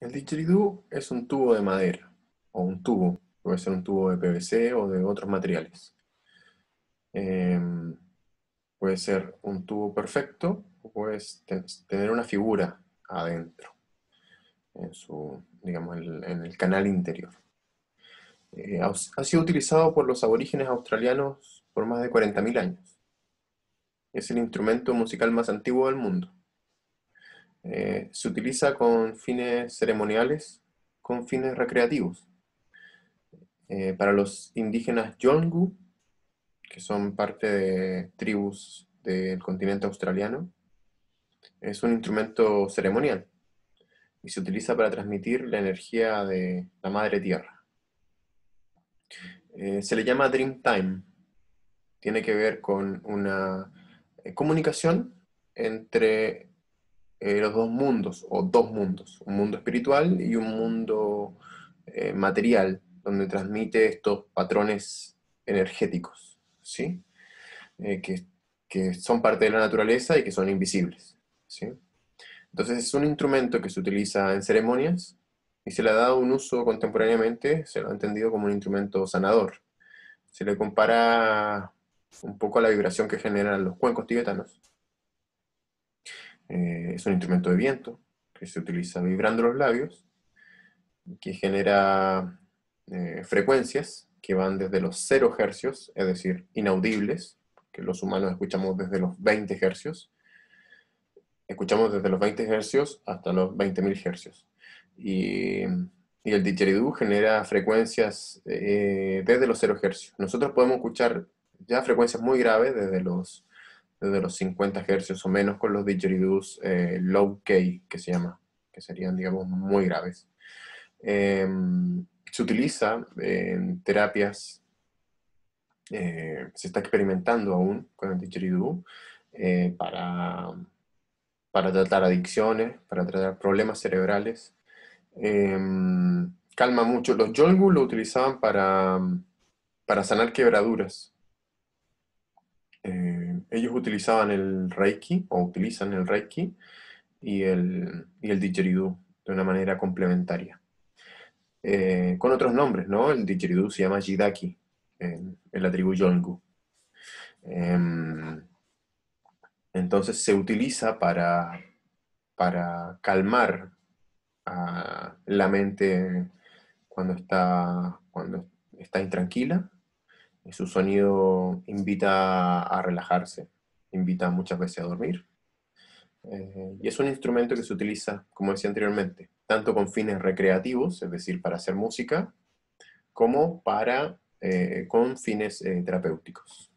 El didgeridoo es un tubo de madera, o un tubo, puede ser un tubo de PVC o de otros materiales. Em, puede ser un tubo perfecto, o puede tener una figura adentro, en su, el, canal interior. Eh, ha, ha sido utilizado por los aborígenes australianos por más de 40.000 años. Es el instrumento musical más antiguo del mundo. Eh, se utiliza con fines ceremoniales, con fines recreativos. Eh, para los indígenas Yolngu, que son parte de tribus del continente australiano, es un instrumento ceremonial y se utiliza para transmitir la energía de la madre tierra. Eh, se le llama Dream Time. Tiene que ver con una comunicación entre eh, los dos mundos, o dos mundos, un mundo espiritual y un mundo eh, material, donde transmite estos patrones energéticos, ¿sí? Eh, que, que, son parte de la naturaleza y que son invisibles, ¿sí? Entonces es un instrumento que se utiliza en ceremonias y se le ha dado un uso contemporáneamente, se lo ha entendido como un instrumento sanador. Se le compara un poco a la vibración que generan los cuencos tibetanos, eh, es un instrumento de viento que se utiliza vibrando los labios, que genera eh, frecuencias que van desde los 0 hercios, es decir, inaudibles, que los humanos escuchamos desde los 20 hercios, escuchamos desde los 20 hercios hasta los 20.000 hercios. Y, y, el didgeridoo genera frecuencias eh, desde los 0 hercios. Nosotros podemos escuchar ya frecuencias muy graves desde los desde los 50 Hz o menos con los didgeridoos eh, low K, que se llama, que serían, digamos, muy graves. Em, se utiliza en terapias, eh, se está experimentando aún con el didgeridoo eh, para, para tratar adicciones, para tratar problemas cerebrales. Em, calma mucho. Los Yolgu lo utilizaban para, para sanar quebraduras ellos utilizaban el Reiki, o utilizan el Reiki, y el, y de una manera complementaria. Eh, con otros nombres, ¿no? El didgeridoo se llama Jidaki, en, en la tribu em, entonces se utiliza para, para calmar a la mente cuando está, cuando está intranquila su sonido invita a relajarse, invita muchas veces a dormir. Eh, y es un instrumento que se utiliza, como decía anteriormente, tanto con fines recreativos, es decir, para hacer música, como para, eh, con fines eh, terapéuticos.